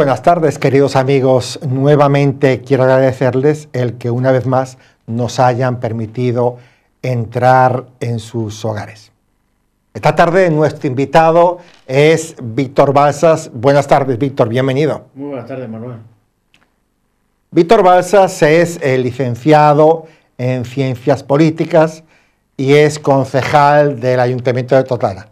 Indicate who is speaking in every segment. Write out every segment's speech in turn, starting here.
Speaker 1: buenas tardes, queridos amigos. Nuevamente quiero agradecerles el que una vez más nos hayan permitido entrar en sus hogares. Esta tarde nuestro invitado es Víctor Balsas. Buenas tardes, Víctor, bienvenido.
Speaker 2: Muy buenas tardes, Manuel.
Speaker 1: Víctor Balsas es el licenciado en Ciencias Políticas y es concejal del Ayuntamiento de Totana.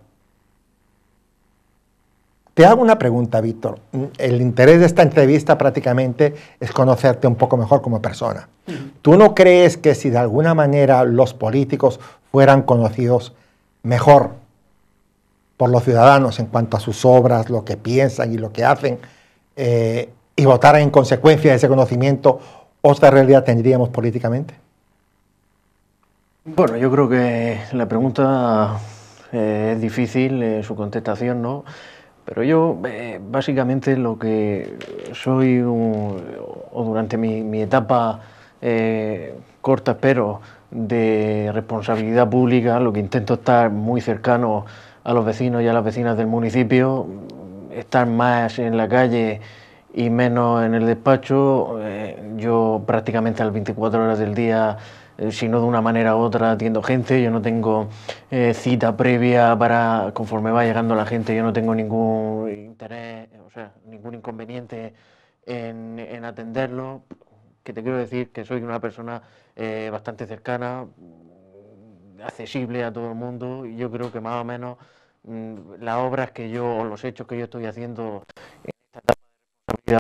Speaker 1: Te hago una pregunta, Víctor. Mm, el interés de esta entrevista prácticamente es conocerte un poco mejor como persona. ¿Tú no crees que si de alguna manera los políticos fueran conocidos mejor por los ciudadanos en cuanto a sus obras, lo que piensan y lo que hacen, eh, y votaran en consecuencia de ese conocimiento, otra realidad tendríamos políticamente?
Speaker 2: Bueno, yo creo que la pregunta eh, es difícil, eh, su contestación, ¿no? Pero yo eh, básicamente lo que soy o durante mi, etapa eh, corta, pero de responsabilidad pública, lo que intento estar muy cercano a los vecinos y a las vecinas del municipio, estar más en la calle y menos en el despacho. Eh, yo prácticamente a las 24 horas del día eh, sino de una manera u otra atiendo gente, yo no tengo eh, cita previa para, conforme va llegando la gente, yo no tengo ningún interés, eh, o sea, ningún inconveniente en, atenderlo, que te quiero decir que soy una persona bastante cercana, mm, accesible a todo el mundo, y yo creo que más o menos mm, las obras que yo, o los hechos que yo estoy haciendo yo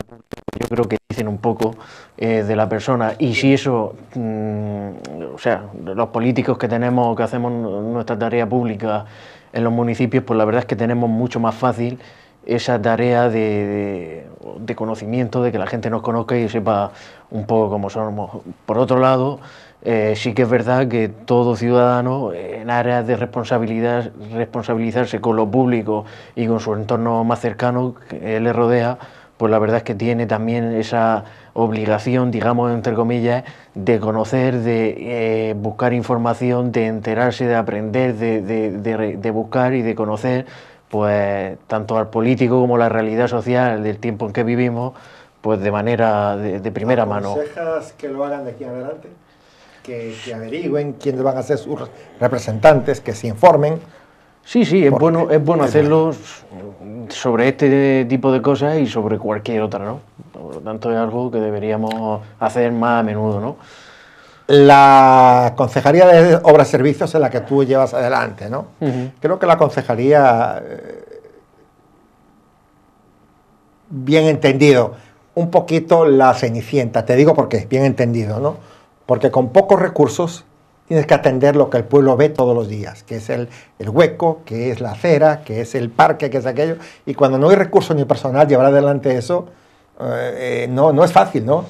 Speaker 2: creo que dicen un poco eh, de la persona. Y si eso, mm, o sea, los políticos que tenemos, que hacemos nuestra tarea pública en los municipios, pues la verdad es que tenemos mucho más fácil esa tarea de, conocimiento, de que la gente nos conozca y sepa un poco cómo somos. Por otro lado, eh, sí que es verdad que todo ciudadano en áreas de responsabilidad, responsabilizarse con lo público y con su entorno más cercano que le rodea, pues la verdad es que tiene también esa obligación, digamos, entre comillas, de conocer, de eh, buscar información, de enterarse, de aprender, de, buscar y de conocer, pues tanto al político como la realidad social del tiempo en que vivimos, pues de manera, de, primera mano.
Speaker 1: que lo hagan de aquí adelante? Que, que averigüen quiénes van a ser sus representantes, que se informen
Speaker 2: Sí, sí, es bueno, es bueno hacerlo sobre este tipo de cosas y sobre cualquier otra, ¿no? Por lo tanto, es algo que deberíamos hacer más a menudo, ¿no? La Concejalía de Obras y Servicios es la que tú llevas adelante,
Speaker 1: ¿no? Creo que la Concejalía, eh, bien entendido, un poquito la cenicienta, te digo porque qué, bien entendido, ¿no? Porque con pocos recursos tienes que atender lo que el pueblo ve todos los días, que es el, hueco, que es la acera, que es el parque, que es aquello. Y cuando no hay recursos ni personal llevar adelante eso,
Speaker 2: eh, eh, no, no es fácil, ¿no?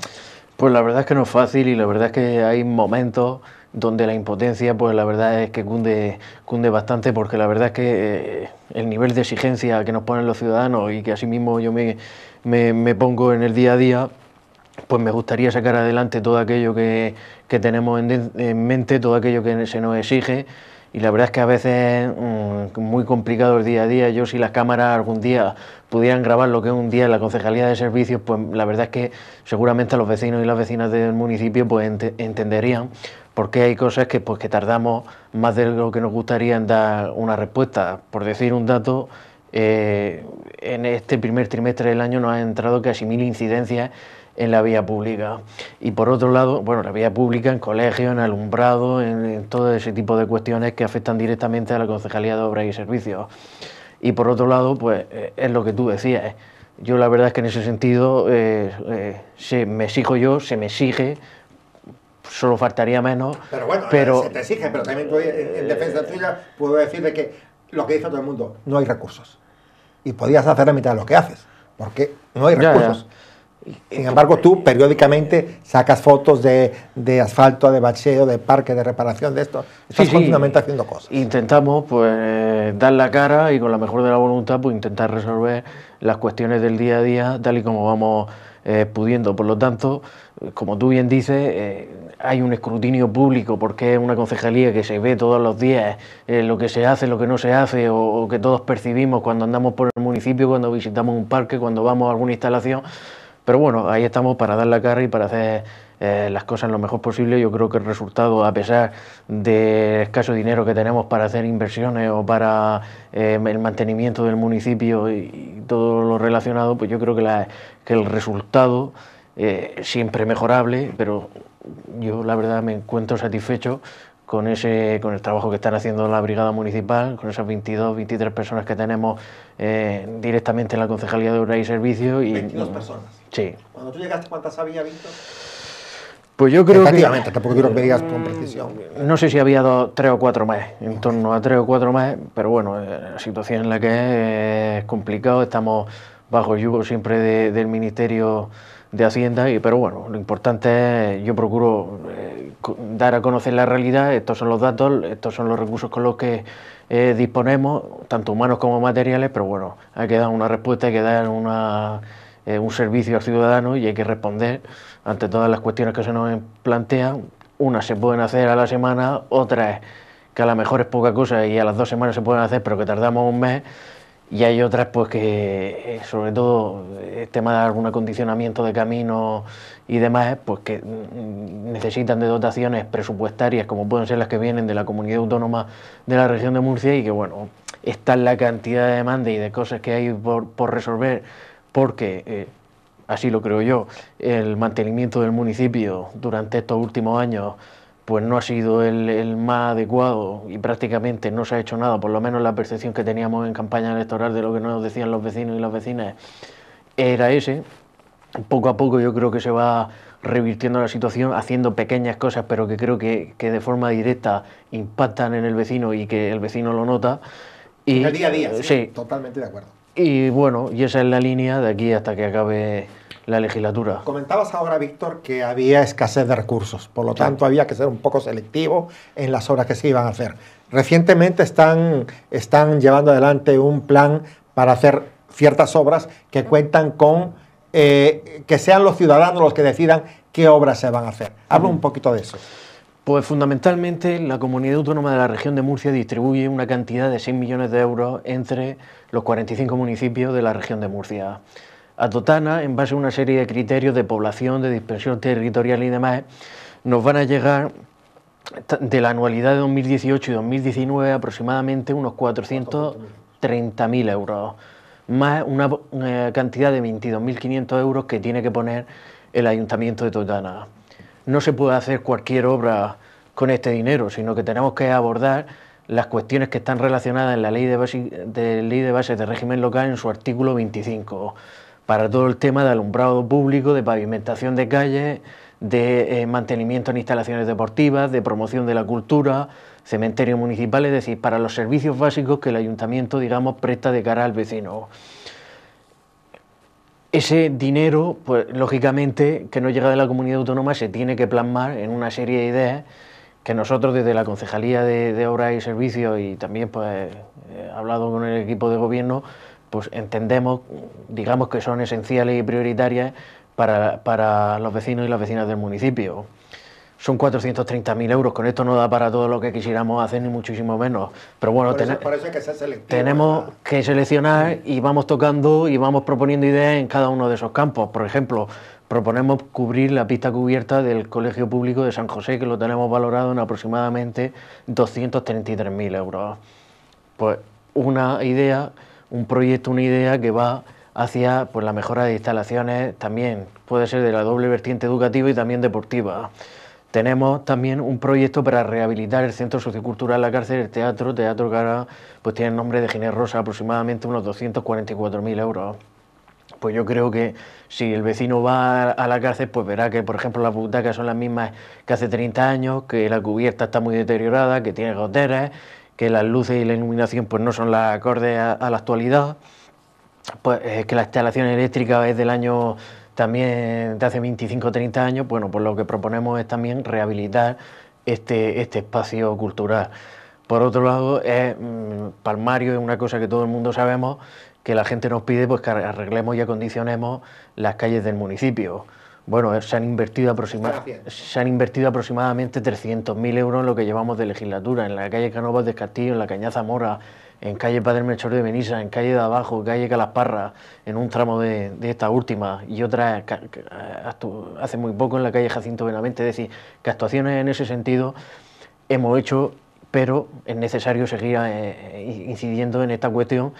Speaker 2: Pues la verdad es que no es fácil y la verdad es que hay momentos donde la impotencia, pues la verdad es que cunde, cunde bastante, porque la verdad es que eh, el nivel de exigencia que nos ponen los ciudadanos y que asimismo yo me pongo en el día a día, pues me gustaría sacar adelante todo aquello que, que tenemos en, mente, todo aquello que se nos exige. Y la verdad es que a veces es mm, muy complicado el día a día. Yo si las cámaras algún día pudieran grabar lo que es un día en la Concejalía de Servicios, pues la verdad es que seguramente los vecinos y las vecinas del municipio pues entenderían por qué hay cosas que, pues, que tardamos más de lo que nos gustaría en dar una respuesta. Por decir un dato, eh, en este primer trimestre del año nos ha entrado casi mil incidencias en la vía pública. Y por otro lado, bueno, la vía pública en colegio en alumbrado, en, todo ese tipo de cuestiones que afectan directamente a la Concejalía de Obras y Servicios. Y por otro lado, pues eh, es lo que tú decías. ¿eh? Yo la verdad es que en ese sentido eh, me exijo yo, se me exige, solo faltaría menos. Pero
Speaker 1: bueno, se te exige, pero también tú, en, defensa tuya puedo decirle que lo que dice todo el mundo, no hay recursos. Y podías hacer la mitad de lo que haces, porque no hay recursos. Sin embargo, tú periódicamente sacas fotos de, asfalto, de bacheo, de parque, de reparación, de esto. Estás continuamente haciendo cosas.
Speaker 2: Intentamos pues dar la cara y con la mejor de la voluntad pues intentar resolver las cuestiones del día a día tal y como vamos eh, pudiendo. Por lo tanto, como tú bien dices, eh, hay un escrutinio público porque es una concejalía que se ve todos los días eh, lo que se hace, lo que no se hace o que todos percibimos cuando andamos por el municipio, cuando visitamos un parque, cuando vamos a alguna instalación. Pero bueno, ahí estamos para dar la cara y para hacer eh, las cosas lo mejor posible. Yo creo que el resultado, a pesar del escaso dinero que tenemos para hacer inversiones o para eh, el mantenimiento del municipio y, todo lo relacionado, pues yo creo que, el resultado eh, siempre mejorable, pero yo la verdad me encuentro satisfecho con, ese, con el trabajo que están haciendo la Brigada Municipal, con esas 22, 23 personas que tenemos eh, directamente en la Concejalía de Obras y Servicios. Y, 22 personas. Sí.
Speaker 1: Cuando tú llegaste, ¿cuántas había, visto...
Speaker 2: Pues yo creo que... tampoco quiero con precisión. No sé si había dos, tres o cuatro más, en torno a tres o cuatro más, pero bueno, eh, la situación en la que es, es complicado, estamos bajo yugo siempre del Ministerio de Hacienda, y, pero bueno, lo importante es, yo procuro... Eh, dar a conocer la realidad, estos son los datos, estos son los recursos con los que eh, disponemos, tanto humanos como materiales, pero bueno, hay que dar una respuesta, hay que dar una, eh, un servicio al ciudadano y hay que responder ante todas las cuestiones que se nos plantean. Unas se pueden hacer a la semana, otras que a lo mejor es poca cosa y a las dos semanas se pueden hacer, pero que tardamos un mes y hay otras pues que eh, sobre todo el eh, tema de algún acondicionamiento de camino y demás pues que mm, necesitan de dotaciones presupuestarias como pueden ser las que vienen de la comunidad autónoma de la región de Murcia y que bueno está la cantidad de demanda y de cosas que hay por, resolver porque eh, así lo creo yo el mantenimiento del municipio durante estos últimos años pues no ha sido el, más adecuado y prácticamente no se ha hecho nada, por lo menos la percepción que teníamos en campaña electoral de lo que nos decían los vecinos y las vecinas era ese. Poco a poco yo creo que se va revirtiendo la situación, haciendo pequeñas cosas, pero que creo que, de forma directa impactan en el vecino y que el vecino lo nota. Y, día a día,
Speaker 1: totalmente de acuerdo.
Speaker 2: Y bueno, y esa es la línea de aquí hasta que acabe la legislatura.
Speaker 1: Comentabas ahora, Víctor, que
Speaker 2: había escasez de recursos,
Speaker 1: por lo tanto había que ser un poco selectivo en las obras que se iban a hacer. Recientemente están, están llevando adelante un plan para hacer ciertas obras que cuentan con eh, que sean los ciudadanos los que decidan qué obras se van a hacer. Habla
Speaker 2: un poquito de eso. Pues fundamentalmente la comunidad autónoma de la región de Murcia distribuye una cantidad de 6 millones de euros entre los 45 municipios de la región de Murcia. A Totana, en base a una serie de criterios de población, de dispersión territorial y demás, nos van a llegar de la anualidad de 2018 y 2019 aproximadamente unos 430.000 euros, más una eh, cantidad de 22.500 euros que tiene que poner el ayuntamiento de Totana. No se puede hacer cualquier obra con este dinero, sino que tenemos que abordar las cuestiones que están relacionadas en la ley de, base, de, ley de bases de régimen local en su artículo 25 para todo el tema de alumbrado público, de pavimentación de calles, de eh, mantenimiento en instalaciones deportivas, de promoción de la cultura, cementerios municipales, es decir, para los servicios básicos que el ayuntamiento, digamos, presta de cara al vecino. Ese dinero, pues lógicamente, que no llega de la comunidad autónoma, se tiene que plasmar en una serie de ideas que nosotros desde la Concejalía de, de Obras y Servicios y también pues he hablado con el equipo de gobierno, pues entendemos, digamos que son esenciales y prioritarias para, para los vecinos y las vecinas del municipio. Son 430.000 euros, con esto no da para todo lo que quisiéramos hacer, ni muchísimo menos. Pero bueno, tenemos que seleccionar y vamos tocando y vamos proponiendo ideas en cada uno de esos campos. Por ejemplo, proponemos cubrir la pista cubierta del Colegio Público de San José, que lo tenemos valorado en aproximadamente 233.000 euros. Pues una idea un proyecto, una idea que va hacia pues, la mejora de instalaciones también, puede ser de la doble vertiente educativa y también deportiva. Tenemos también un proyecto para rehabilitar el Centro Sociocultural La Cárcel, el teatro, teatro que ahora pues, tiene el nombre de Ginés Rosa, aproximadamente unos 244.000 euros. Pues yo creo que si el vecino va a la cárcel, pues verá que, por ejemplo, las butacas son las mismas que hace 30 años, que la cubierta está muy deteriorada, que tiene goteras que las luces y la iluminación pues no son las acordes a, la actualidad, pues eh, que la instalación eléctrica es del año también de hace 25 o 30 años, bueno, pues lo que proponemos es también rehabilitar este, este espacio cultural. Por otro lado, es, mm, palmario es una cosa que todo el mundo sabemos, que la gente nos pide pues que arreglemos y acondicionemos las calles del municipio. Bueno, eh, se han invertido, se han invertido aproximadamente 300.000 euros en lo que llevamos de legislatura, en la calle Canovas del Castillo, en la Cañaza Mora, en calle Padre Melchor de Benissa, en calle de Abajo, calle Calasparra, en un tramo de, de esta última y otra eh, hace muy poco en la calle Jacinto Benavente. Es decir, que actuaciones en ese sentido hemos hecho, pero es necesario seguir eh, incidiendo en esta cuestión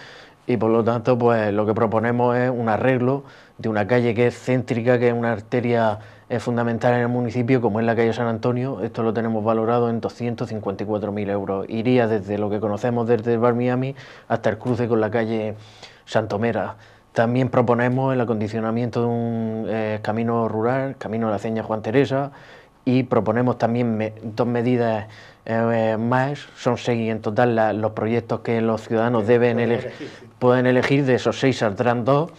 Speaker 2: y por lo tanto pues lo que proponemos es un arreglo de una calle que es céntrica, que es una arteria fundamental en el municipio, como es la calle San Antonio. Esto lo tenemos valorado en 254.000 euros. Iría desde lo que conocemos desde el Bar Miami hasta el cruce con la calle Santomera. También proponemos el acondicionamiento de un eh, camino rural, camino de la Ceña Juan Teresa, y proponemos también dos medidas eh, más son seis en total los proyectos que los ciudadanos deben pueden elegir, De esos seis saldrán dos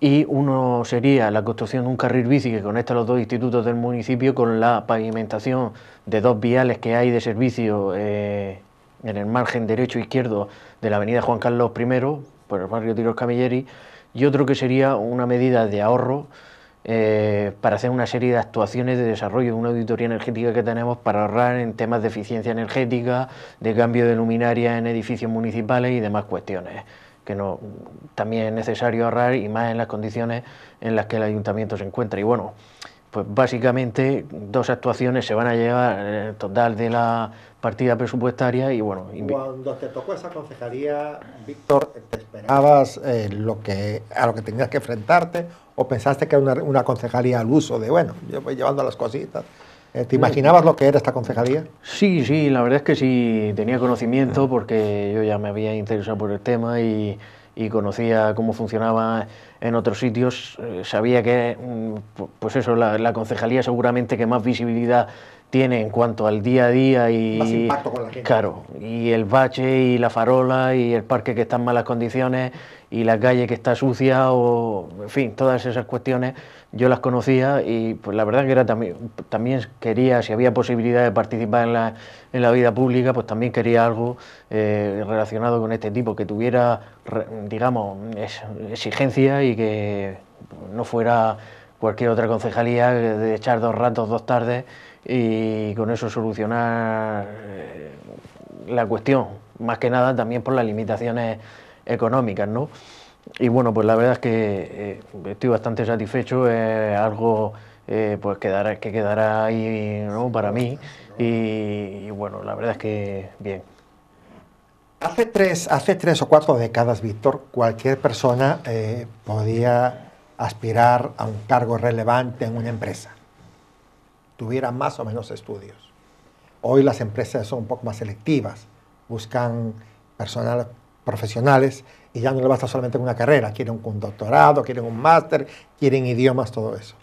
Speaker 2: y uno sería la construcción de un carril bici que conecta los dos institutos del municipio con la pavimentación de dos viales que hay de servicio eh, en el margen derecho e izquierdo de la avenida Juan Carlos I, por el barrio Tiros Camilleri, y otro que sería una medida de ahorro eh, para hacer una serie de actuaciones de desarrollo de una auditoría energética que tenemos para ahorrar en temas de eficiencia energética, de cambio de luminaria en edificios municipales y demás cuestiones que no, también es necesario ahorrar y más en las condiciones en las que el ayuntamiento se encuentra. Y bueno, pues básicamente dos actuaciones se van a llevar el eh, total de la partida presupuestaria y bueno...
Speaker 1: Cuando te tocó esa concejalía,
Speaker 2: Víctor, ¿te esperabas eh, lo que, a lo que tenías que
Speaker 1: enfrentarte o pensaste que era una, concejalía al uso, de bueno, yo voy llevando las cositas. Eh, ¿Te imaginabas lo que era esta concejalía?
Speaker 2: Sí, sí, la verdad es que sí tenía conocimiento porque yo ya me había interesado por el tema y, conocía cómo funcionaba en otros sitios. Eh, sabía que, mm, pues eso, la, la concejalía seguramente que más visibilidad tiene en cuanto al día a día y Más claro y el bache y la farola y el parque que está en malas condiciones y la calle que está sucia o en fin todas esas cuestiones yo las conocía y pues la verdad que era también también quería si había posibilidad de participar en la, en la vida pública pues también quería algo eh, relacionado con este tipo que tuviera digamos exigencia y que no fuera cualquier otra concejalía de echar dos ratos dos tardes y con eso solucionar eh, la cuestión, más que nada también por las limitaciones económicas, ¿no? Y bueno, pues la verdad es que eh, estoy bastante satisfecho, es algo eh, pues que quedará ahí para mí y, bueno, la verdad es que bien.
Speaker 1: Hace tres, hace tres o cuatro décadas, Víctor, cualquier persona podía aspirar a un cargo relevante en una empresa tuviera más o menos estudios. Hoy las empresas son un poco más selectivas, buscan personal profesionales y ya no le basta solamente una carrera, quieren un doctorado, quieren un máster, quieren idiomas, todo eso.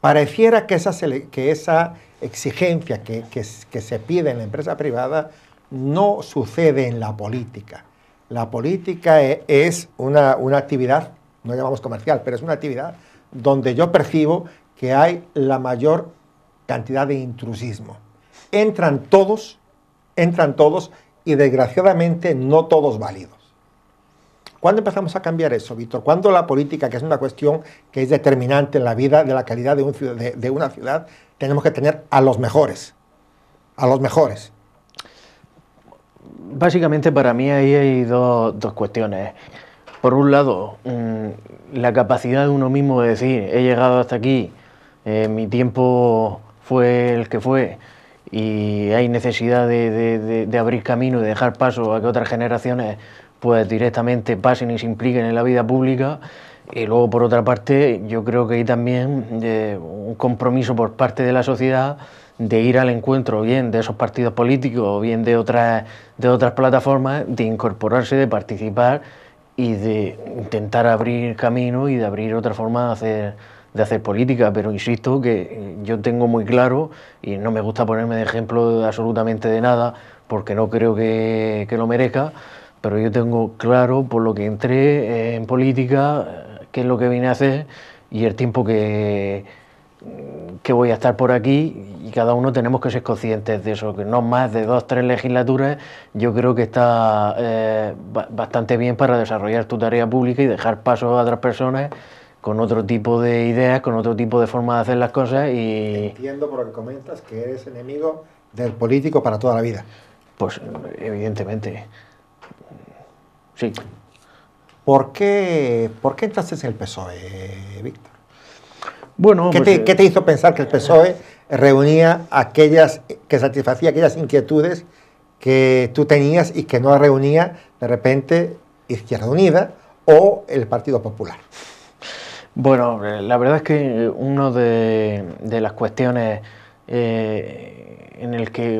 Speaker 1: Pareciera que esa, que esa exigencia que, se pide en la empresa privada no sucede en la política. La política e, es una, una, actividad, no llamamos comercial, pero es una actividad donde yo percibo que hay la mayor cantidad de intrusismo. Entran todos, entran todos y desgraciadamente no todos válidos. ¿Cuándo empezamos a cambiar eso, Víctor? ¿Cuándo la política, que es una cuestión que es determinante en la vida de la calidad de, un de, una ciudad, tenemos que tener a los
Speaker 2: mejores? A los mejores. Básicamente para mí ahí hay dos, cuestiones. Por un lado, mm, la capacidad de uno mismo de decir, he llegado hasta aquí, eh, mi tiempo fue el que fue y hay necesidad de, abrir camino y dejar paso a que otras generaciones pues directamente pasen y se impliquen en la vida pública. Y luego, por otra parte, yo creo que hay también eh, un compromiso por parte de la sociedad de ir al encuentro, bien de esos partidos políticos o bien de otras, de otras plataformas, de incorporarse, de participar y de intentar abrir camino y de abrir otra forma de hacer de hacer política, pero insisto que eh, yo tengo muy claro, y no me gusta ponerme de ejemplo absolutamente de nada, porque no creo que, lo merezca, pero yo tengo claro por lo que entré eh, en política, eh, qué es lo que vine a hacer y el tiempo que, mm, que voy a estar por aquí y cada uno tenemos que ser conscientes de eso, que no más de dos, tres legislaturas yo creo que está bastante bien para desarrollar tu tarea pública y dejar paso a otras personas con otro tipo de ideas, con otro tipo de forma de hacer las cosas y...
Speaker 1: Entiendo por lo que comentas que eres enemigo
Speaker 2: del político para toda la vida. Pues evidentemente,
Speaker 1: sí. ¿Por qué, por qué entraste en el PSOE, Víctor? Bueno, ¿Qué, te, pues, eh, ¿Qué te hizo pensar que el PSOE reunía aquellas, que satisfacía aquellas inquietudes que tú tenías y que no reunía de repente Izquierda Unida o el Partido Popular?
Speaker 2: Bueno, eh, la verdad es que una de, las cuestiones eh, en el que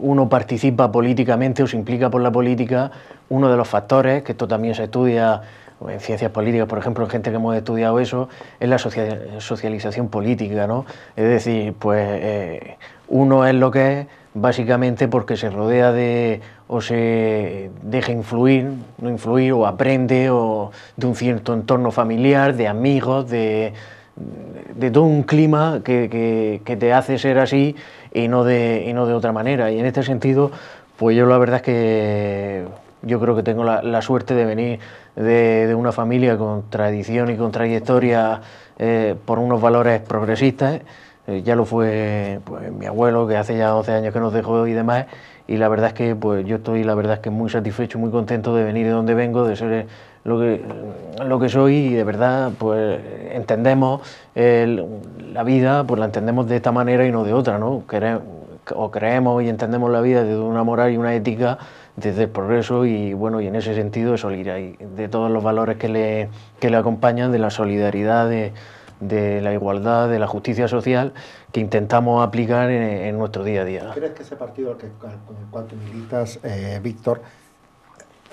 Speaker 2: uno participa políticamente o se implica por la política, uno de los factores, que esto también se estudia en ciencias políticas, por ejemplo, en gente que hemos estudiado eso, es la socialización política, ¿no? Es decir, pues eh, uno es lo que es, básicamente porque se rodea de o se deja influir, no influir, o aprende o de un cierto entorno familiar, de amigos, de, de todo un clima que, te hace ser así y no, de, y no de otra manera. Y en este sentido, pues yo la verdad es que yo creo que tengo la, suerte de venir de, una familia con tradición y con trayectoria eh, por unos valores progresistas. ¿eh? Eh, ya lo fue pues, mi abuelo, que hace ya 12 años que nos dejó y demás. Y la verdad es que pues, yo estoy la verdad que muy satisfecho, muy contento de venir de donde vengo, de ser eh, lo que, lo que soy y de verdad pues entendemos la vida, pues la entendemos de esta manera y no de otra, ¿no? o creemos y entendemos la vida desde una moral y una ética, desde el progreso y bueno, y en ese sentido de solidaridad, de todos los valores que le, le acompañan, de la solidaridad, de la igualdad, de la justicia social que intentamos aplicar en, nuestro día a día.
Speaker 1: ¿Crees que ese partido con el cual tú militas, eh, Víctor,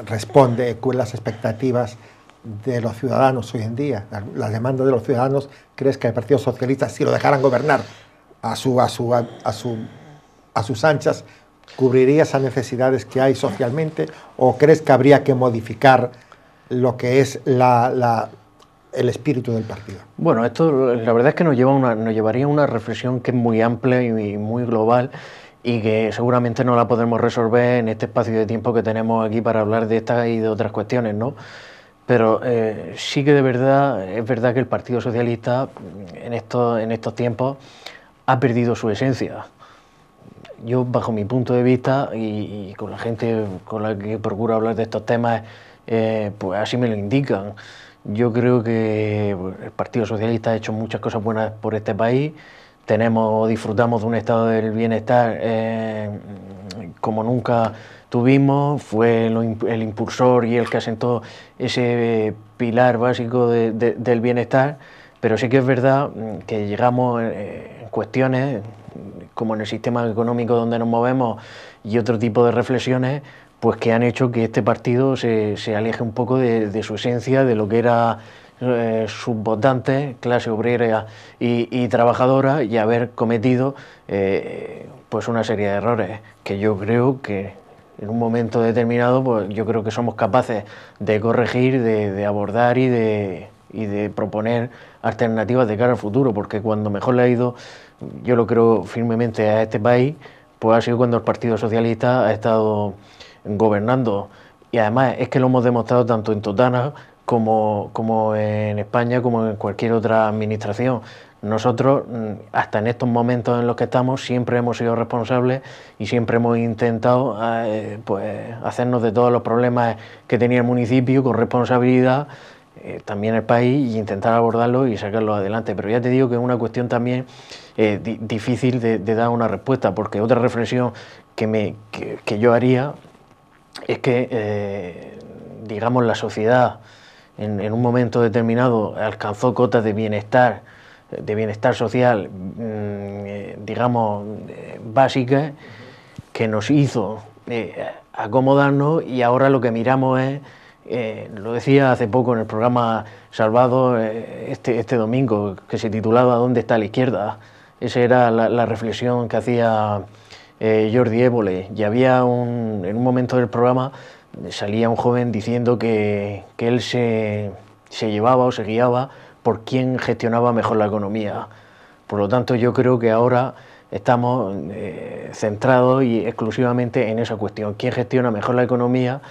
Speaker 1: responde con las expectativas de los ciudadanos hoy en día, las demandas de los ciudadanos, ¿crees que el Partido Socialista, si lo dejaran gobernar a, su, a sus anchas, cubriría esas necesidades que hay socialmente? ¿O crees que habría que modificar lo que es la el espíritu del partido?
Speaker 2: Bueno, esto la verdad es que nos, lleva nos llevaría a una reflexión que es muy amplia y muy global y que seguramente no la podremos resolver en este espacio de tiempo que tenemos aquí para hablar de estas y de otras cuestiones, ¿no? Pero eh, sí que de verdad, es verdad que el Partido Socialista en, estos, en estos tiempos ha perdido su esencia. Yo, bajo mi punto de vista y, con la gente con la que procuro hablar de estos temas, eh, pues así me lo indican. Yo creo que el Partido Socialista ha hecho muchas cosas buenas por este país. Tenemos, disfrutamos de un estado del bienestar eh, como nunca tuvimos. Fue el impulsor y el que asentó ese pilar básico del bienestar. Pero sí que es verdad mm, que llegamos eh, en cuestiones como en el sistema económico donde nos movemos y otro tipo de reflexiones pues que han hecho que este partido se, aleje un poco de, su esencia, de lo que era eh, sus votantes, clase obrera y, trabajadora, y haber cometido eh, pues una serie de errores que yo creo que en un momento determinado, pues yo creo que somos capaces de corregir, de, abordar y de, y de proponer alternativas de cara al futuro, porque cuando mejor le ha ido, yo lo creo firmemente a este país, pues ha sido cuando el Partido Socialista ha estado gobernando. Y además es que lo hemos demostrado tanto en Totana como, como en España, como en cualquier otra administración. Nosotros, mm, hasta en estos momentos en los que estamos, siempre hemos sido responsables y siempre hemos intentado eh, pues, hacernos de todos los problemas que tenía el municipio con responsabilidad, eh, también el país, y intentar abordarlo... y sacarlo adelante. Pero ya te digo que es una cuestión también eh, difícil de, dar una respuesta, porque otra reflexión que, me, que yo haría es que, eh, digamos, la sociedad en, un momento determinado alcanzó cotas de bienestar, de bienestar social, mm, eh, digamos, eh, básicas, que nos hizo acomodarnos y ahora lo que miramos es, lo decía hace poco en el programa Salvado este, este, domingo, que se titulaba ¿Dónde está la izquierda? Esa era la reflexión que hacía eh, Jordi Evole. y había un, en un momento del programa salía un joven diciendo que, que él se, llevaba o se guiaba por quién gestionaba mejor la economía. Por lo tanto, yo creo que ahora estamos eh, centrados y exclusivamente en esa cuestión, quién gestiona mejor la economía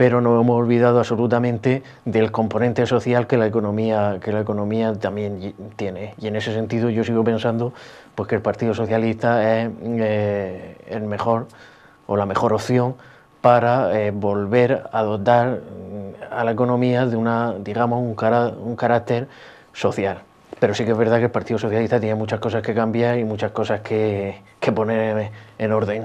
Speaker 2: pero no hemos olvidado absolutamente del componente social que la economía, que la economía también tiene. Y en ese sentido yo sigo pensando pues, que el Partido Socialista es eh, el mejor o la mejor opción para eh, volver a dotar mm, a la economía de una, digamos, un, carácter social. Pero sí que es verdad que el Partido Socialista tiene muchas cosas que cambiar y muchas cosas que, que poner en orden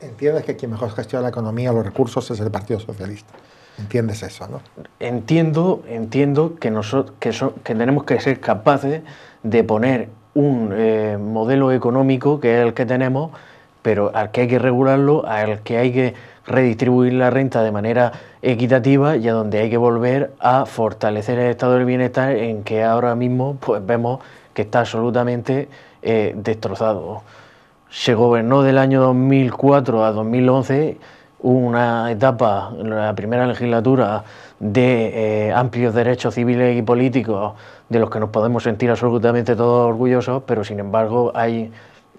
Speaker 1: entiendes que quien mejor gestiona la economía o los recursos es el Partido Socialista.
Speaker 2: ¿Entiendes eso, no? Entiendo, entiendo que, nosotros, que, que tenemos que ser capaces de poner un eh, modelo económico que es el que tenemos, pero al que hay que regularlo, al que hay que redistribuir la renta de manera equitativa y a donde hay que volver a fortalecer el estado del bienestar en que ahora mismo pues vemos que está absolutamente eh, destrozado se gobernó del año 2004 a 2011 una etapa, la primera legislatura, de eh, amplios derechos civiles y políticos de los que nos podemos sentir absolutamente todos orgullosos, pero sin embargo hay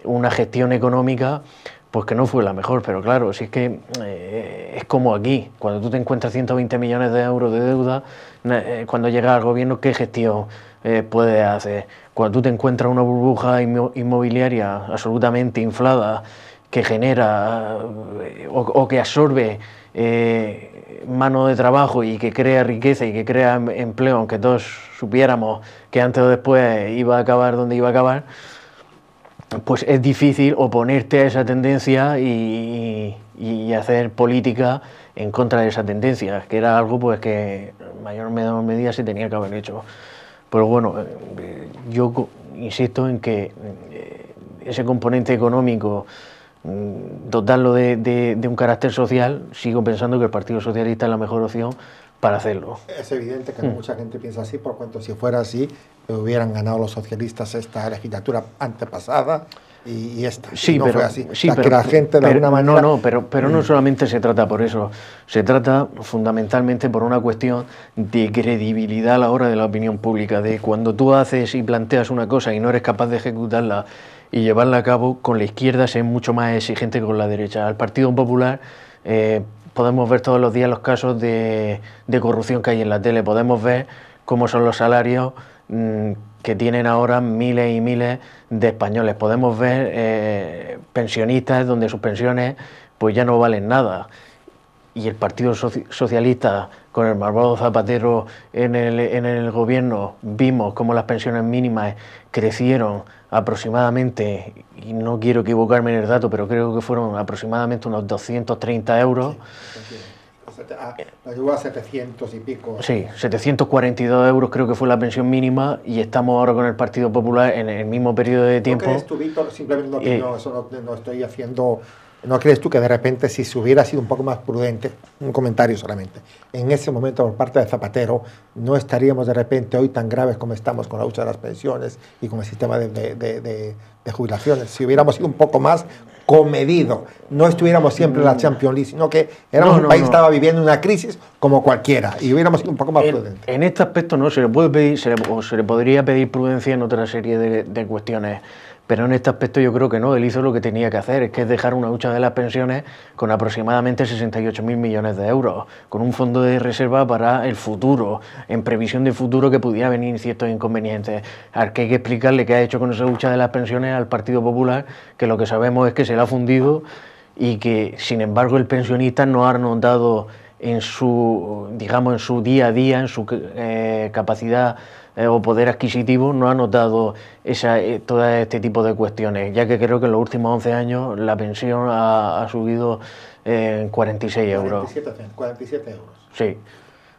Speaker 2: una gestión económica pues que no fue la mejor, pero claro, si es que eh, es como aquí, cuando tú te encuentras 120 millones de euros de deuda, eh, cuando llega al gobierno, ¿qué gestión eh, puede hacer. Cuando tú te encuentras una burbuja inmobiliaria absolutamente inflada que genera eh, o, que absorbe eh, mano de trabajo y que crea riqueza y que crea em-, empleo, aunque todos supiéramos que antes o después iba a acabar donde iba a acabar, pues es difícil oponerte a esa tendencia y, y hacer política en contra de esa tendencia, que era algo pues que en mayor medida se tenía que haber hecho. Pero bueno, eh, yo insisto en que eh, ese componente económico, dotarlo mm, de, un carácter social, sigo pensando que el Partido Socialista es la mejor opción para hacerlo.
Speaker 1: Es evidente que mm. mucha gente piensa así, por cuanto si fuera así, hubieran ganado los socialistas esta legislatura antepasada y, esta. Sí, pero, pero, la gente de No, pero, pero no mm.
Speaker 2: solamente se trata por eso. Se trata fundamentalmente por una cuestión de credibilidad a la hora de la opinión pública. De cuando tú haces y planteas una cosa y no eres capaz de ejecutarla y llevarla a cabo, con la izquierda se es mucho más exigente que con la derecha. Al Partido Popular... Eh, podemos ver todos los días los casos de, de corrupción que hay en la tele, podemos ver cómo son los salarios Mm, que tienen ahora miles y miles de españoles. Podemos ver eh, pensionistas donde sus pensiones pues ya no valen nada. Y el Partido Socialista con el malvado Zapatero en el, en el gobierno vimos cómo las pensiones mínimas crecieron aproximadamente, y no quiero equivocarme en el dato, pero creo que fueron aproximadamente unos 230 euros.
Speaker 1: ...la ah, nos a 700 y pico. Sí,
Speaker 2: 742 euros creo que fue la pensión mínima y estamos ahora con el Partido Popular en el mismo periodo de tiempo. ¿No
Speaker 1: eh, Simplemente no estoy haciendo ¿No crees tú que de repente si se hubiera sido un poco más prudente, un comentario solamente, en ese momento por parte de Zapatero, no estaríamos de repente hoy tan graves como estamos con la lucha de las pensiones y con el sistema de, jubilaciones? Si hubiéramos sido un poco más
Speaker 2: comedido, no
Speaker 1: estuviéramos siempre en la mm. Champions League, sino que éramos un país estaba viviendo una crisis
Speaker 2: como cualquiera y hubiéramos sido un poco más prudentes. En este aspecto no, se le, puede pedir, se le, se le podría pedir prudencia en otra serie de cuestiones pero en este aspecto yo creo que no, él hizo lo que tenía que hacer, es que es dejar una lucha de las pensiones con aproximadamente 68.000 millones de euros, con un fondo de reserva para el futuro, en previsión de futuro que pudiera venir ciertos inconvenientes. hay que explicarle qué ha hecho con esa lucha de las pensiones al Partido Popular, que lo que sabemos es que se la ha fundido y que, sin embargo, el pensionista no ha notado en su, digamos, en su día a día, en su eh, capacidad eh, o poder adquisitivo no ha notado eh, todo este tipo de cuestiones, ya que creo que en los últimos 11 años la pensión ha, subido eh, en 46 euros.
Speaker 1: 47, euros.
Speaker 2: Sí.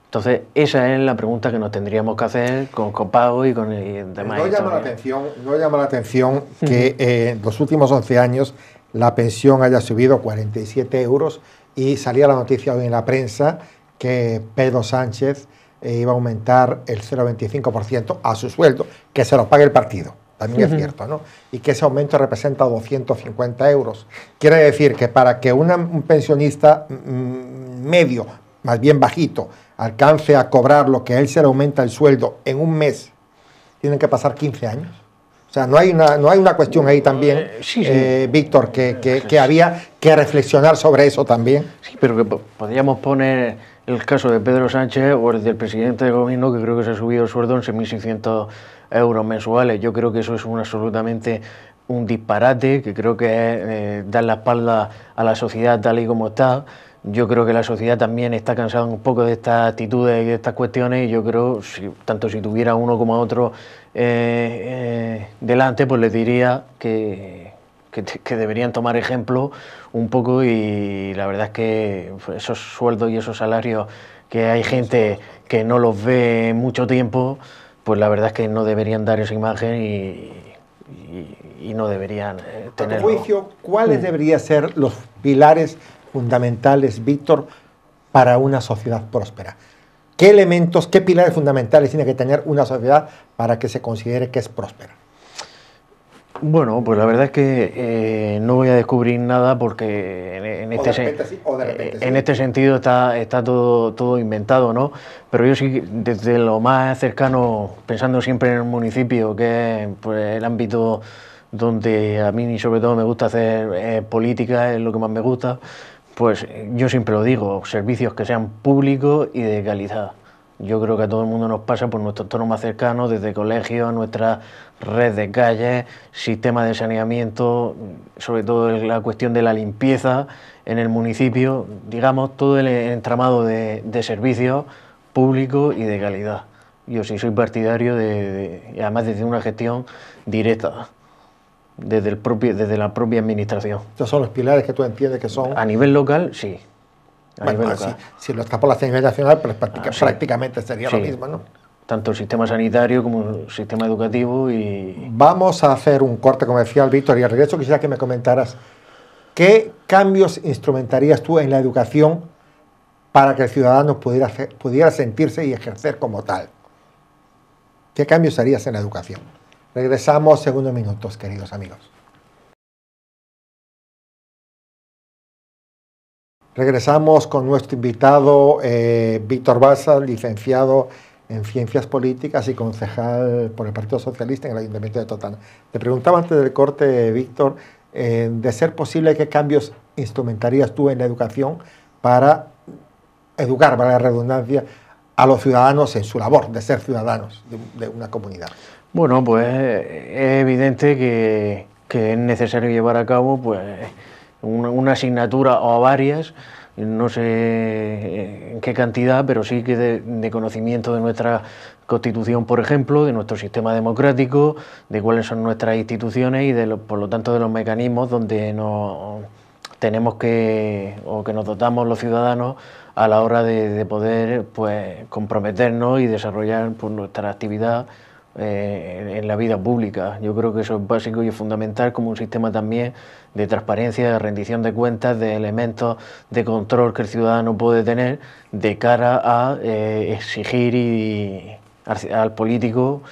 Speaker 2: Entonces, esa es la pregunta que nos tendríamos que hacer con copago y con el demás. No llama, la
Speaker 1: atención, no llama la atención que en los últimos 11 años la pensión haya subido 47 euros y salía la noticia hoy en la prensa que Pedro Sánchez e iba a aumentar el 0,25% a su sueldo, que se lo pague el partido. También es cierto, ¿no? Y que ese aumento representa 250 euros. Quiere decir que para que un pensionista mm, medio, más bien bajito, alcance a cobrar lo que a él se le aumenta el sueldo en un mes, tienen que pasar 15 años. O sea, no hay una, no hay una cuestión ahí también, eh, eh, Víctor,
Speaker 2: que, que, eh, que, había
Speaker 1: que reflexionar sobre eso también.
Speaker 2: Sí, pero que podríamos poner el caso de Pedro Sánchez o el del presidente de gobierno que creo que se ha subido el sueldo en 6.600 euros mensuales. Yo creo que eso es un absolutamente un disparate, que creo que es eh, dar la espalda a la sociedad tal y como está. Yo creo que la sociedad también está cansada un poco de estas actitudes y de estas cuestiones y yo creo, si, tanto si tuviera uno como otro eh, eh, delante, pues les diría que que, deberían tomar ejemplo un poco y la verdad es que esos sueldos y esos salarios que hay gente que no los ve mucho tiempo, pues la verdad es que no deberían dar esa imagen y, no deberían eh, tener. juicio,
Speaker 1: ¿cuáles mm. deberían ser los pilares fundamentales, Víctor, para una sociedad próspera? ¿Qué elementos, qué pilares fundamentales tiene que tener una sociedad para que se considere que es próspera?
Speaker 2: Bueno, pues la verdad es que eh, no voy a descubrir nada porque en, este, este, sentido está, todo, inventado, ¿no? Pero yo sí, desde lo más cercano, pensando siempre en el municipio, que es pues, el ámbito donde a mí sobre todo me gusta hacer eh, política, es lo que más me gusta, pues yo siempre lo digo, servicios que sean públicos y de calidad. Yo creo que a todo el mundo nos pasa por nuestro entorno más cercano, desde colegios, nuestra red de calles, sistema de saneamiento, sobre todo la cuestión de la limpieza en el municipio, digamos, todo el entramado de, servicios públicos y de calidad. Yo sí soy partidario de, además desde una gestión directa. Desde, el propio, desde la propia administración.
Speaker 1: Estos son los pilares que tú entiendes que son. A
Speaker 2: nivel local, sí. Pues si, lo escapó la nacional, pues ah, prácticamente sería lo mismo, ¿no? Tanto el sistema sanitario como el sistema educativo y...
Speaker 1: Vamos a hacer un corte comercial, Víctor, y al regreso quisiera que me comentaras qué cambios instrumentarías tú en la educación para que el ciudadano pudiera, pudiera sentirse y ejercer como tal. ¿Qué cambios harías en la educación? Regresamos segundos minutos, queridos amigos. Regresamos con nuestro invitado eh, Víctor Baza, licenciado en Ciencias Políticas y concejal por el Partido Socialista en el Ayuntamiento de Totana. Te preguntaba antes del corte, Víctor, eh, de ser posible, ¿qué cambios instrumentarías tú en la educación para educar, para la redundancia, a los ciudadanos en su labor de ser ciudadanos de, una comunidad?
Speaker 2: Bueno, pues eh, es evidente que, que es necesario llevar a cabo pues una, asignatura o varias, no sé eh, en qué cantidad, pero sí que de, conocimiento de nuestra constitución, por ejemplo, de nuestro sistema democrático, de cuáles son nuestras instituciones y por lo tanto de los mecanismos donde nos tenemos que o que nos dotamos los ciudadanos a la hora de, poder pues, comprometernos y desarrollar pues, nuestra actividad eh, en la vida pública. Yo creo que eso es básico y es fundamental como un sistema también de transparencia, de rendición de cuentas, de elementos de control que el ciudadano puede tener de cara a eh, exigir y, al político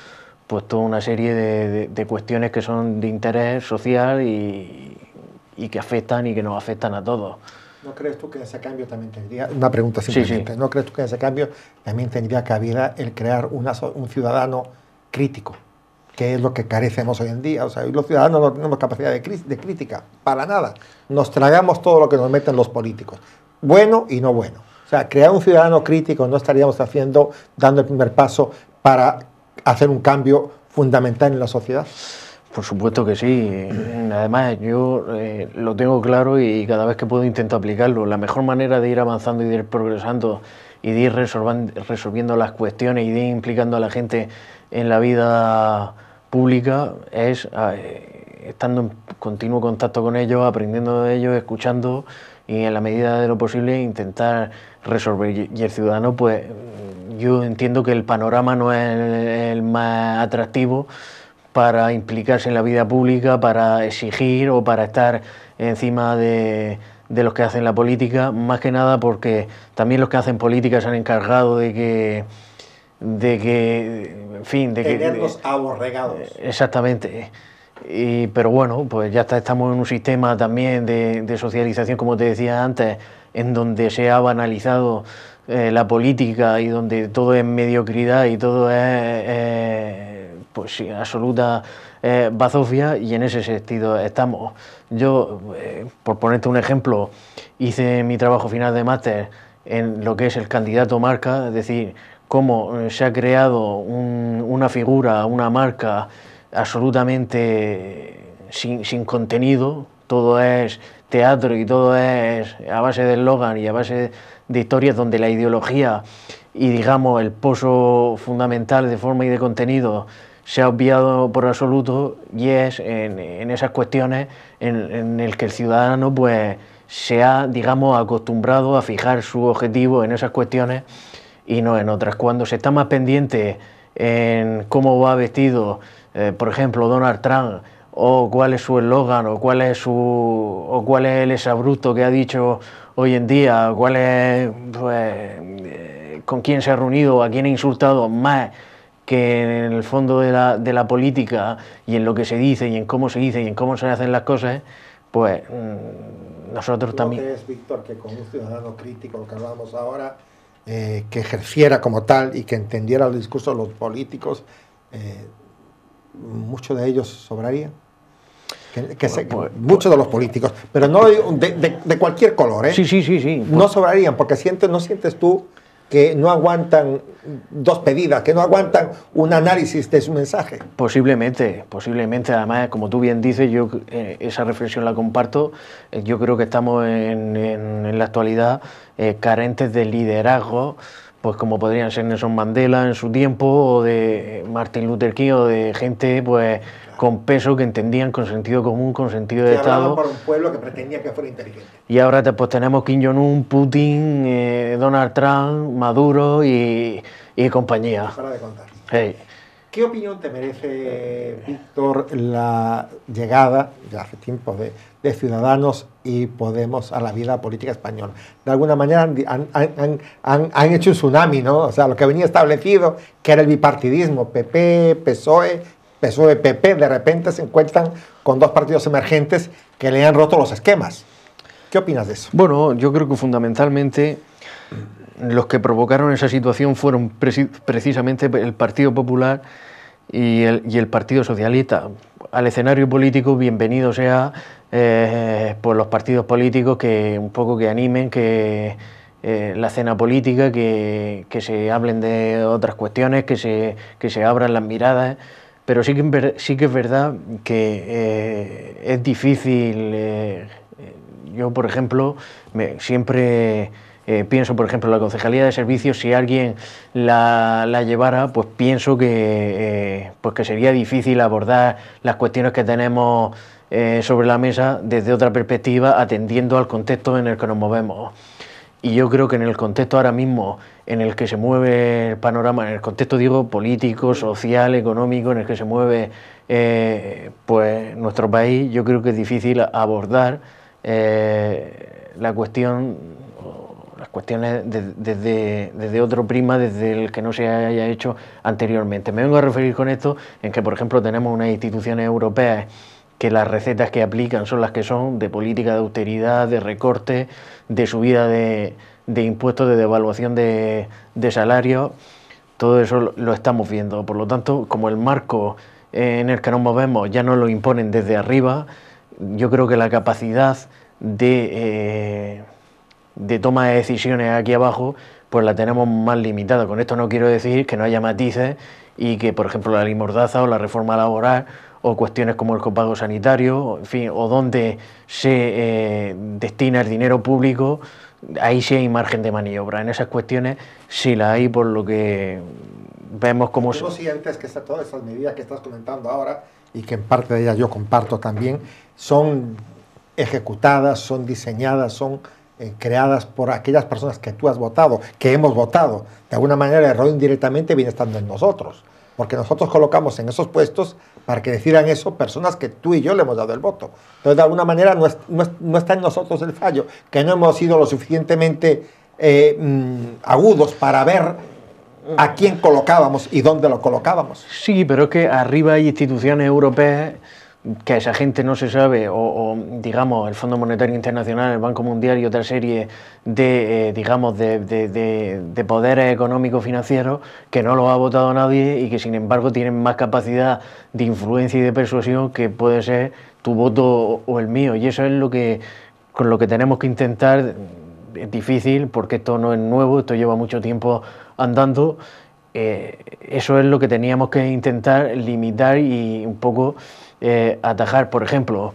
Speaker 2: pues toda una serie de, cuestiones que son de interés social y, y que afectan y que nos afectan a todos.
Speaker 1: ¿No crees tú que ese cambio también tendría, una pregunta simplemente, ¿no crees tú que ese cambio también tendría cabida el crear un ciudadano crítico, que es lo que carecemos hoy en día. O sea, los ciudadanos no tenemos capacidad de, de crítica, para nada. Nos tragamos todo lo que nos meten los políticos, bueno y no bueno. O sea, crear un ciudadano crítico no estaríamos haciendo, dando el primer paso para hacer un cambio
Speaker 2: fundamental en la sociedad. Por supuesto que sí. Además, yo eh, lo tengo claro y cada vez que puedo intento aplicarlo. La mejor manera de ir avanzando y de ir progresando y de ir resolviendo las cuestiones y de ir implicando a la gente en la vida pública es ah, eh, estando en continuo contacto con ellos, aprendiendo de ellos, escuchando y en la medida de lo posible intentar resolver. Y el ciudadano, pues mm, yo entiendo que el panorama no es el más atractivo para implicarse en la vida pública, para exigir o para estar encima de, de los que hacen la política, más que nada porque también los que hacen política se han encargado de que de que, en fin, de Tenerlos
Speaker 1: que... aborregados.
Speaker 2: Exactamente. Y, pero bueno, pues ya está, estamos en un sistema también de, socialización, como te decía antes, en donde se ha banalizado eh, la política y donde todo es mediocridad y todo es eh, pues absoluta eh, bazofia y en ese sentido estamos. Yo, eh, por ponerte un ejemplo, hice mi trabajo final de máster en lo que es el candidato marca, es decir, cómo eh, se ha creado una figura, una marca absolutamente sin, contenido, todo es teatro y todo es a base de eslogan y a base de historias donde la ideología y digamos el pozo fundamental de forma y de contenido se ha obviado por absoluto y es en, esas cuestiones en, en, el que el ciudadano pues se ha digamos acostumbrado a fijar su objetivo en esas cuestiones y no en otras. Cuando se está más pendiente en cómo va vestido, eh, por ejemplo, Donald Trump, o cuál es su eslogan, o cuál es su o cuál es el exabrupto que ha dicho hoy en día, cuál es pues, eh, con quién se ha reunido, a quién ha insultado más que en el fondo de la, de la política y en lo que se dice y en cómo se dice y en cómo se hacen las cosas, pues mm, nosotros también...
Speaker 1: ciudadano crítico, que hablamos eh, que ejerciera como tal y que entendiera el discurso de los políticos, eh, muchos de ellos sobrarían. muchos de los políticos, pero no de, cualquier color, ¿eh? Sí, sí, sí, sí. No sobrarían, porque sientes, no sientes tú que no aguantan dos pedidas, que no aguantan un análisis de su mensaje.
Speaker 2: Posiblemente, posiblemente. Además, como tú bien dices, yo eh, esa reflexión la comparto. Eh, yo creo que estamos en, la actualidad eh, carentes de liderazgo, pues como podrían ser Nelson Mandela en su tiempo, o de Martin Luther King, o de gente, pues con peso, que entendían con sentido común, con sentido de Estado. un
Speaker 1: pueblo que pretendía que fuera inteligente.
Speaker 2: Y ahora pues tenemos Kim Jong-un, Putin, eh, Donald Trump, Maduro y, y compañía.
Speaker 1: Para de contar. ¿Qué opinión te merece, Víctor, la llegada, de hace tiempo, de, Ciudadanos y Podemos a la vida política española? De alguna manera han, han, hecho un tsunami, ¿no? O sea, lo que venía establecido, que era el bipartidismo, PP, PSOE PSOE, PP, de repente se encuentran con dos partidos emergentes que le han roto los
Speaker 2: esquemas. ¿Qué opinas de eso? Bueno, yo creo que fundamentalmente los que provocaron esa situación fueron precisamente el Partido Popular y el, Partido Socialista. Al escenario político, bienvenido sea eh, por los partidos políticos que un poco que animen, que, eh, la cena política, que, que, se hablen de otras cuestiones, que que se abran las miradas pero sí que, sí que es verdad que eh, es difícil. Eh, eh, yo, por ejemplo, siempre pienso, por ejemplo, la concejalía de servicios, si alguien la, llevara, pues pienso que, pues que sería difícil abordar las cuestiones que tenemos sobre la mesa desde otra perspectiva, atendiendo al contexto en el que nos movemos. Y yo creo que en el contexto ahora mismo en el que se mueve el panorama, en el contexto, digo, político, social, económico, en el que se mueve eh, pues nuestro país, yo creo que es difícil abordar eh, la cuestión, las cuestiones desde, desde otro prisma, desde el que no se haya hecho anteriormente. Me vengo a referir con esto en que, por ejemplo, tenemos unas instituciones europeas que las recetas que aplican son las que son de política de austeridad, de recorte, de subida de de impuestos, de devaluación de, de salarios, todo eso lo estamos viendo. Por lo tanto, como el marco en el que nos movemos ya no lo imponen desde arriba, yo creo que la capacidad de, eh, de toma de decisiones aquí abajo, pues la tenemos más limitada. Con esto no quiero decir que no haya matices y que, por ejemplo, la limordaza o la reforma laboral o cuestiones como el copago sanitario, en fin, o donde se eh, destina el dinero público, ahí sí hay margen de maniobra. En esas cuestiones sí la hay, por lo que vemos como... Lo
Speaker 1: siguiente es que está, todas esas medidas que estás comentando ahora, y que en parte de ellas yo comparto también, son ejecutadas, son diseñadas, son eh, creadas por aquellas personas que tú has votado, que hemos votado. De alguna manera, el error indirectamente viene estando en nosotros porque nosotros colocamos en esos puestos para que decidan eso personas que tú y yo le hemos dado el voto. Entonces, de alguna manera, no, está en nosotros el fallo, que no hemos sido lo suficientemente eh, mm, agudos para ver a quién colocábamos y dónde lo colocábamos.
Speaker 2: Sí, pero es que arriba hay instituciones europeas que a esa gente no se sabe, o, digamos el Fondo Monetario Internacional, el Banco Mundial y otra serie de, eh, digamos, de, poderes económicos financieros que no lo ha votado nadie y que sin embargo tienen más capacidad de influencia y de persuasión que puede ser tu voto o el mío. Y eso es lo que con lo que tenemos que intentar. Es difícil porque esto no es nuevo, esto lleva mucho tiempo andando. Eh, eso es lo que teníamos que intentar limitar y un poco eh, atajar, por ejemplo,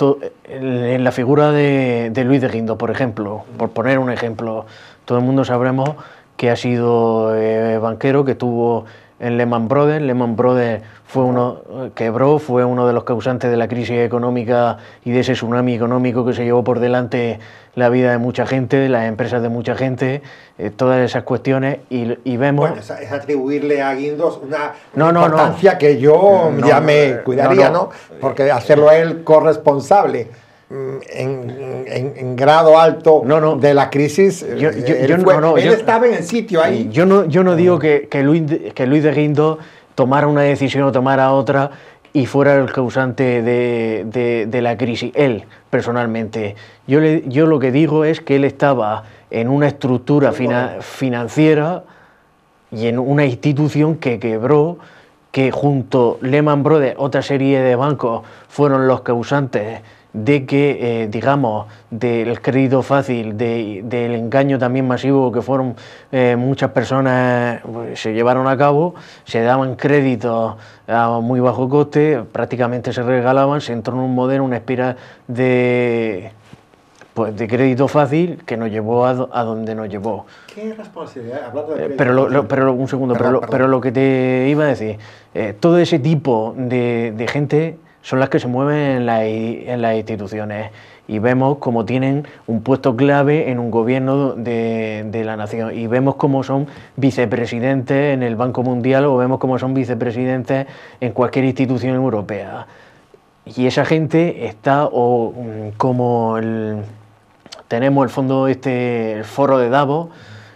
Speaker 2: eh, en la figura de, Luis de Guindo, por ejemplo, por poner un ejemplo, todo el mundo sabremos que ha sido eh, banquero, que tuvo en Lehman Brothers. Lehman Brothers fue uno, quebró, fue uno de los causantes de la crisis económica y de ese tsunami económico que se llevó por delante la vida de mucha gente, las empresas de mucha gente, eh, todas esas cuestiones y, vemos... Bueno, es,
Speaker 1: atribuirle a Guindos una
Speaker 2: no, importancia que yo ya me eh, cuidaría, no, Porque hacerlo él corresponsable
Speaker 1: Mm, en,
Speaker 2: grado alto no, no. de la crisis. Yo, eh, él, estaba en el sitio ahí. Yo no, yo no ah. digo que, que, Luis, que Luis de Guindo tomara una decisión o tomara otra y fuera el causante de, de, la crisis, él personalmente. Yo, yo lo que digo es que él estaba en una estructura financiera y en una institución que quebró, que junto Lehman Brothers, otra serie de bancos, fueron los causantes de que, eh, digamos, del crédito fácil, del engaño también masivo que fueron eh, muchas personas, pues, se llevaron a cabo, se daban créditos a muy bajo coste, prácticamente se regalaban, se entró en un modelo, una espiral de pues, de crédito fácil que nos llevó a, donde nos llevó.
Speaker 1: ¿Qué responsabilidad? Eh, pero, pero
Speaker 2: un segundo, pero, lo, que te iba a decir, todo ese tipo de, de gente son las que se mueven en, las instituciones y vemos cómo tienen un puesto clave en un gobierno de, la nación y vemos cómo son vicepresidentes en el Banco Mundial o vemos cómo son vicepresidentes en cualquier institución europea. Y esa gente está o mm, como tenemos el fondo este el foro de Davos,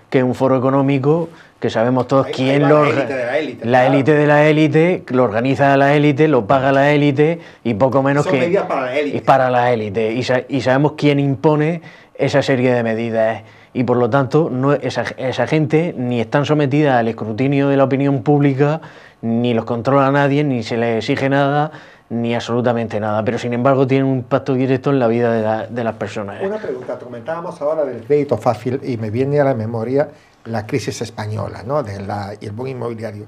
Speaker 2: que es un foro económico que sabemos todos quién lo... La élite de la élite, lo organiza la élite, lo paga la élite y poco menos Son que... medidas para la élite. Y para la élite. Y, sabemos quién impone esa serie de medidas. Y por lo tanto, no, esa, gente ni están sometida al escrutinio de la opinión pública, ni los controla nadie, ni se les exige nada, ni absolutamente nada, pero sin embargo tiene un impacto directo en la vida de, de las personas.
Speaker 1: Una pregunta, comentábamos ahora del crédito
Speaker 2: fácil y me
Speaker 1: viene a la memoria la crisis española ¿no? de y el boom inmobiliario,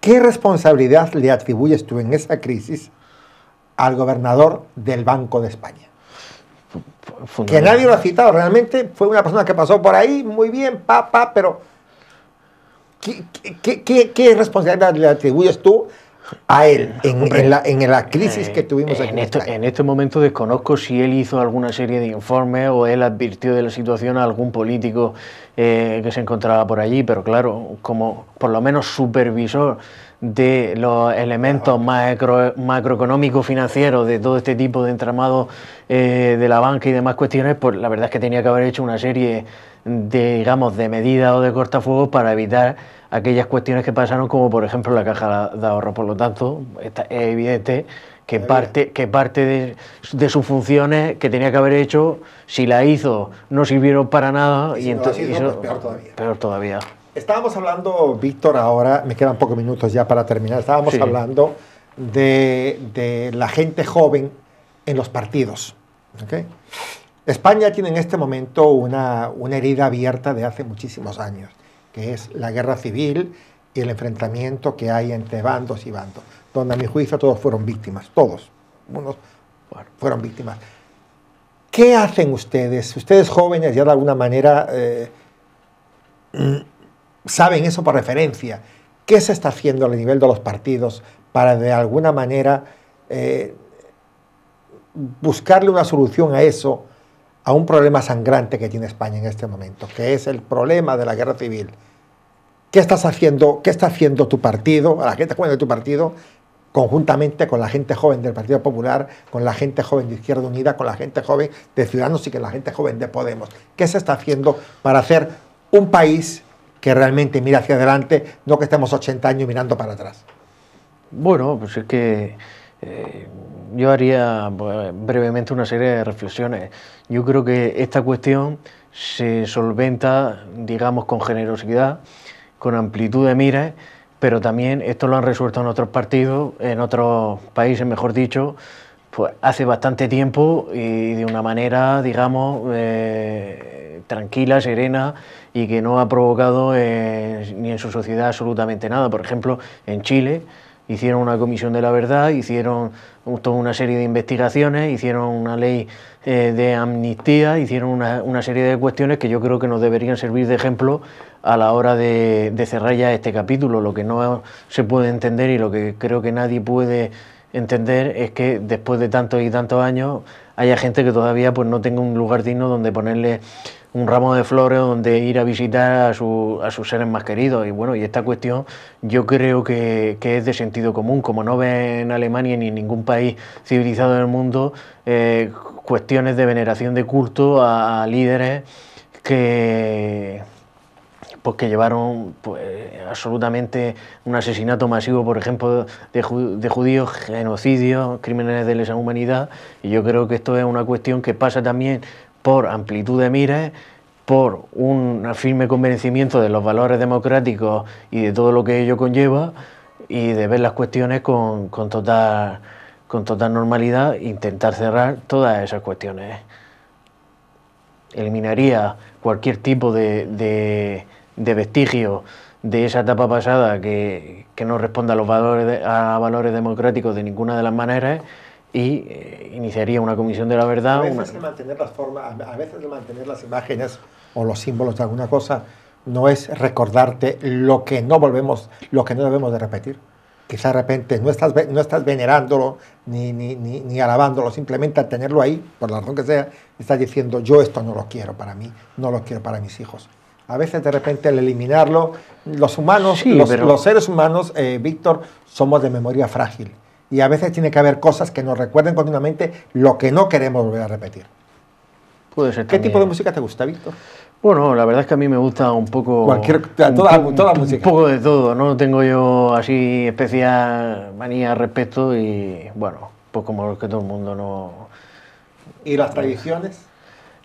Speaker 1: ¿qué responsabilidad le atribuyes tú en esa crisis al gobernador del Banco de España? Que nadie lo ha citado, realmente fue una persona que pasó por ahí, muy bien, papá, pero qué responsabilidad le atribuyes tú a él ah, en, la, crisis que
Speaker 2: eh, tuvimos en, este, en este momento desconozco si él hizo alguna serie de informes o él advirtió de la situación a algún político eh, que se encontraba por allí, pero claro, como por lo menos supervisor de los elementos macroeconómicos financieros de todo este tipo de entramado eh, de la banca y demás cuestiones, pues la verdad es que tenía que haber hecho una serie de, digamos, de medidas o de cortafuegos para evitar aquellas cuestiones que pasaron, como por ejemplo la caja de ahorro. Por lo tanto, es evidente que parte, que parte de, sus funciones que tenía que haber hecho, si la hizo, no sirvieron para nada. Y, entonces, no pues Peor todavía.
Speaker 1: Estábamos hablando, Víctor, ahora, me quedan pocos minutos ya para terminar, estábamos hablando de, la gente joven en los partidos. España tiene en este momento una, herida abierta de hace muchísimos años, que es la guerra civil y el enfrentamiento que hay entre bandos y bandos, donde a mi juicio todos fueron víctimas, todos, unos fueron víctimas. ¿Qué hacen ustedes? Ustedes jóvenes ya de alguna manera... Eh, saben eso por referencia. ¿Qué se está haciendo a nivel de los partidos para de alguna manera eh, buscarle una solución a eso, a un problema sangrante que tiene España en este momento, que es el problema de la guerra civil? ¿Qué estás haciendo, qué está haciendo tu partido, a la gente joven de tu partido, conjuntamente con la gente joven del Partido Popular, con la gente joven de Izquierda Unida, con la gente joven de Ciudadanos y con la gente joven de Podemos? ¿Qué se está haciendo para hacer un país que realmente mire hacia adelante, no que estemos 80 años mirando para atrás.
Speaker 2: Bueno, pues es que eh, yo haría pues, brevemente una serie de reflexiones. Yo creo que esta cuestión se solventa, digamos, con generosidad, con amplitud de miras, pero también esto lo han resuelto en otros partidos, en otros países, mejor dicho, pues hace bastante tiempo y de una manera, digamos, eh, tranquila, serena y que no ha provocado eh, ni en su sociedad absolutamente nada. Por ejemplo, en Chile hicieron una comisión de la verdad, hicieron toda una serie de investigaciones, hicieron una ley eh, de amnistía, hicieron una, serie de cuestiones que yo creo que nos deberían servir de ejemplo a la hora de, cerrar ya este capítulo. Lo que no se puede entender y lo que creo que nadie puede entender es que después de tantos y tantos años haya gente que todavía pues no tenga un lugar digno donde ponerle un ramo de flores donde ir a visitar a, su, sus seres más queridos. Y bueno, y esta cuestión yo creo que, es de sentido común, como no ve en Alemania ni en ningún país civilizado del mundo eh, cuestiones de veneración de culto a, líderes que pues que llevaron pues, absolutamente un asesinato masivo, por ejemplo, de, de, judíos, genocidios, crímenes de lesa humanidad. Y yo creo que esto es una cuestión que pasa también por amplitud de miras, por un firme convencimiento de los valores democráticos y de todo lo que ello conlleva, y de ver las cuestiones con, total, con normalidad, intentar cerrar todas esas cuestiones. Eliminaría cualquier tipo de, de, de vestigio de esa etapa pasada que, que no responda a los valores, a valores democráticos de ninguna de las maneras y eh, iniciaría una comisión de la verdad. A veces,
Speaker 1: mantener las a veces mantener las imágenes
Speaker 2: o los símbolos de alguna
Speaker 1: cosa no es recordarte lo que no volvemos, lo que no debemos de repetir. Quizá de repente no estás, no estás venerándolo ni, ni, ni, alabándolo, simplemente al tenerlo ahí, por la razón que sea, estás diciendo yo esto no lo quiero para mí, no lo quiero para mis hijos. A veces de repente al eliminarlo, los humanos, los, seres humanos, eh, Víctor, somos de memoria frágil y a veces tiene que haber cosas que nos recuerden continuamente lo que no queremos volver a repetir. Puede ser. ¿Qué tipo de música te gusta, Víctor?
Speaker 2: Bueno, la verdad es que a mí me gusta un poco. Cualquier. Toda, la música. Un poco de todo, no tengo yo así especial manía al respecto y bueno, pues como que todo el mundo no.
Speaker 1: ¿Y las tradiciones?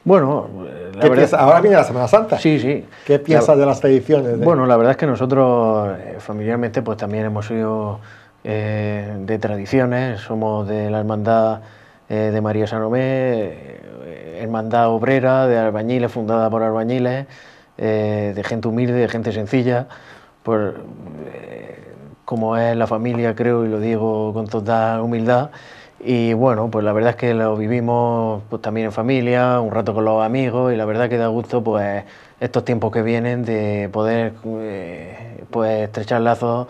Speaker 2: Bueno, eh, la verdad, ahora viene la Semana Santa. Sí, sí. ¿Qué piensas de las tradiciones? Bueno, la verdad es que nosotros eh, familiarmente pues también hemos sido eh, de tradiciones, somos de la hermandad eh, de María Sanomé, eh, hermandad obrera de albañiles, fundada por albañiles, de gente humilde, de gente sencilla, por, pues, como es la familia, creo, y lo digo con toda humildad. Y bueno, pues la verdad es que lo vivimos pues, también en familia, un rato con los amigos, y la verdad que da gusto pues estos tiempos que vienen de poder pues estrechar lazos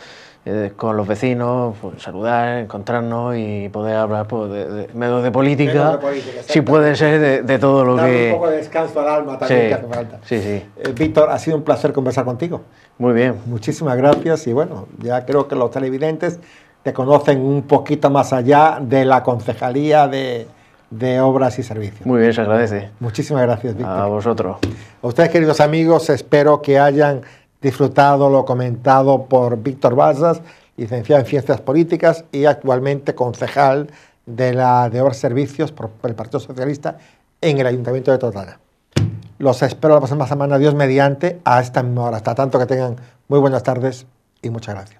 Speaker 2: eh, con los vecinos, pues, saludar, encontrarnos y poder hablar pues, de, de, política, si pueden ser, de, todo lo que... un poco
Speaker 1: de descanso al alma también que hace falta. Sí, sí. Eh, Víctor, ha sido un placer conversar contigo. Muy bien. Muchísimas gracias y bueno, ya creo que los televidentes te conocen un poquito más allá de la concejalía de de obras y servicios.
Speaker 2: Muy bien, se agradece.
Speaker 1: Muchísimas gracias, Víctor. A vosotros. A ustedes, queridos amigos, espero que hayan disfrutado lo comentado por Víctor Balsas, licenciado en Ciencias Políticas y actualmente concejal de la de Servicios por, el Partido Socialista en el Ayuntamiento de Totana. Los espero la próxima semana, Dios mediante, a esta misma hora. Hasta tanto que tengan muy buenas tardes y muchas gracias.